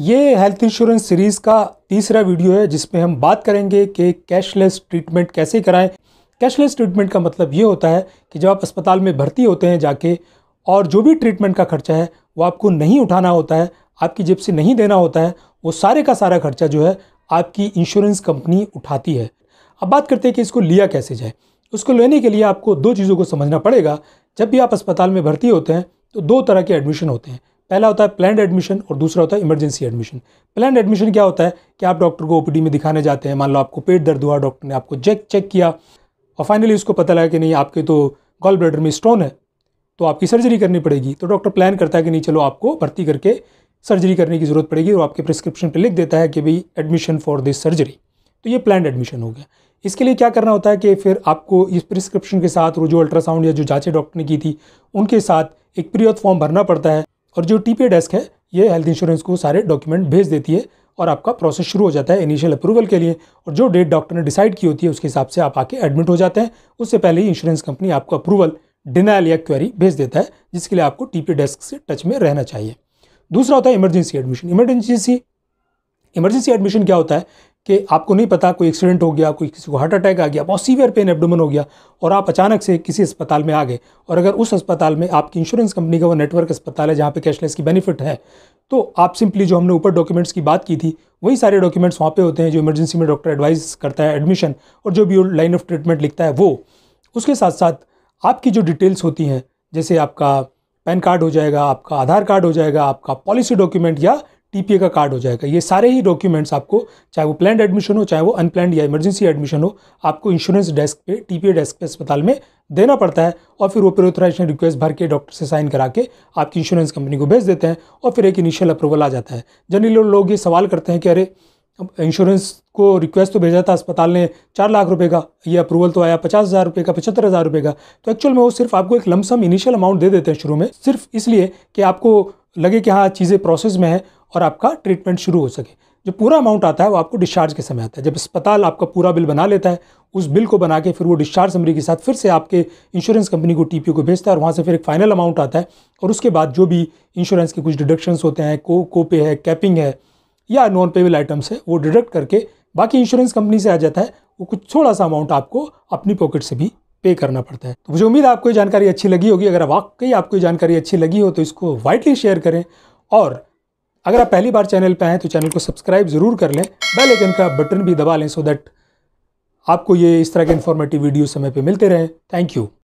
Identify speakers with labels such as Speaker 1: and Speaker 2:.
Speaker 1: ये health insurance series का तीसरा वीडियो है जिसमें हम बात करेंगे कि कैशलेस ट्रीटमेंट कैसे कराएं कैशलेस ट्रीटमेंट का मतलब ये होता है कि जब आप अस्पताल में भर्ती होते हैं जाके और जो भी ट्रीटमेंट का खर्चा है वो आपको नहीं उठाना होता है आपकी जेब से नहीं देना होता है वो सारे का सारा खर्चा जो है आपकी इंश्योरेंस कंपनी उठाती है अब बात करते हैं कि इसको लिया कैसे जाए उसको लेने के लिए आपको दो चीज़ों को समझना पड़ेगा जब भी आप अस्पताल में भर्ती होते हैं तो दो तरह के एडमिशन होते हैं पहला होता है प्लैंड एडमिशन और दूसरा होता है इमरजेंसी एडमिशन प्लान एडमिशन क्या होता है कि आप डॉक्टर को ओपीडी में दिखाने जाते हैं मान लो आपको पेट दर्द हुआ डॉक्टर ने आपको चेक चेक किया और फाइनली उसको पता लगा कि नहीं आपके तो गॉल ब्लेडर में स्टोन है तो आपकी सर्जरी करनी पड़ेगी तो डॉक्टर प्लान करता है कि नहीं चलो आपको भर्ती करके सर्जरी करने की ज़रूरत पड़ेगी और आपके प्रिस्क्रिप्शन पर लिख देता है कि भाई एडमिशन फॉर दिस सर्जरी तो ये प्लान एडमिशन हो गया इसके लिए क्या करना होता है कि फिर आपको इस प्रिस्क्रिप्शन के साथ और जो अल्ट्रासाउंड या जो जाँचें डॉक्टर ने की थी उनके साथ एक प्रियत फॉर्म भरना पड़ता है और जो टी डेस्क है ये हेल्थ इंश्योरेंस को सारे डॉक्यूमेंट भेज देती है और आपका प्रोसेस शुरू हो जाता है इनिशियल अप्रूवल के लिए और जो डेट डॉक्टर ने डिसाइड की होती है उसके हिसाब से आप आके एडमिट हो जाते हैं उससे पहले ही इंश्योरेंस कंपनी आपको अप्रूवल डिनाइल या क्वेरी भेज देता है जिसके लिए आपको टी डेस्क से टच में रहना चाहिए दूसरा होता है emergency admission emergency emergency admission क्या होता है कि आपको नहीं पता कोई एक्सीडेंट हो गया कोई किसी को हार्ट अटैक आ गया बहुत सीवियर पेन एबडोमन हो गया और आप अचानक से किसी अस्पताल में आ गए और अगर उस अस्पताल में आपकी इंश्योरेंस कंपनी का वो नेटवर्क अस्पताल है जहाँ पे कैशलेस की बेनिफिट है तो आप सिंपली जो हमने ऊपर डॉक्यूमेंट्स की बात की थी वही सारे डॉक्यूमेंट्स वहाँ पे होते हैं जो इमरजेंसी में डॉक्टर एडवाइस करता है एडमिशन और जो भी लाइन ऑफ ट्रीटमेंट लिखता है वो उसके साथ साथ आपकी जो डिटेल्स होती हैं जैसे आपका पैन कार्ड हो जाएगा आपका आधार कार्ड हो जाएगा आपका पॉलिसी डॉक्यूमेंट या टीपीए का कार्ड हो जाएगा ये सारे ही डॉक्यूमेंट्स आपको चाहे वो प्लान एडमिशन हो चाहे वो अनप्लान या इमरजेंसी एडमिशन हो आपको इंश्योरेंस डेस्क पे टीपीए डेस्क पे अस्पताल में देना पड़ता है और फिर वो प्रोथराइजेशन रिक्वेस्ट भर के डॉक्टर से साइन करा के आपकी इंश्योरेंस कंपनी को भेज देते हैं और फिर एक इनिशियल अप्रूवल आ जाता है जनरली लोग ये सवाल करते हैं कि अरे इंश्योरेंस को रिक्वेस्ट तो भेजा था अस्पताल ने चार लाख रुपए का ये अप्रूवल तो आया पचास हज़ार रुपये का पचहत्तर हज़ार रुपये का तो एक्चुअल में वो सिर्फ आपको एक लमसम इनिशियल अमाउंट दे देते हैं शुरू में सिर्फ इसलिए कि आपको लगे कि हाँ चीज़ें प्रोसेस में है और आपका ट्रीटमेंट शुरू हो सके जो पूरा अमाउंट आता है वो आपको डिस्चार्ज के समय आता है जब अस्पताल आपका पूरा बिल बना लेता है उस बिल को बना के फिर वो डिस्चार्ज समरी के साथ फिर से आपके इंश्योरेंस कंपनी को टीपीओ को भेजता है और वहाँ से फिर एक फाइनल अमाउंट आता है और उसके बाद जो भी इंश्योरेंस के कुछ डिडक्शंस होते हैं को कोपे है कैपिंग है या नॉन पेबल आइटम्स है वो डिडक्ट करके बाकी इंश्योरेंस कंपनी से आ जाता है वो कुछ थोड़ा सा अमाउंट आपको अपनी पॉकेट से भी पे करना पड़ता है तो मुझे उम्मीद आपको ये जानकारी अच्छी लगी होगी अगर वाकई आपको ये जानकारी अच्छी लगी हो तो इसको वाइडली शेयर करें और अगर आप पहली बार चैनल पर आएँ तो चैनल को सब्सक्राइब ज़रूर कर लें बेल आइकन का बटन भी दबा लें सो दैट आपको ये इस तरह के इन्फॉर्मेटिव वीडियो समय पे मिलते रहें थैंक यू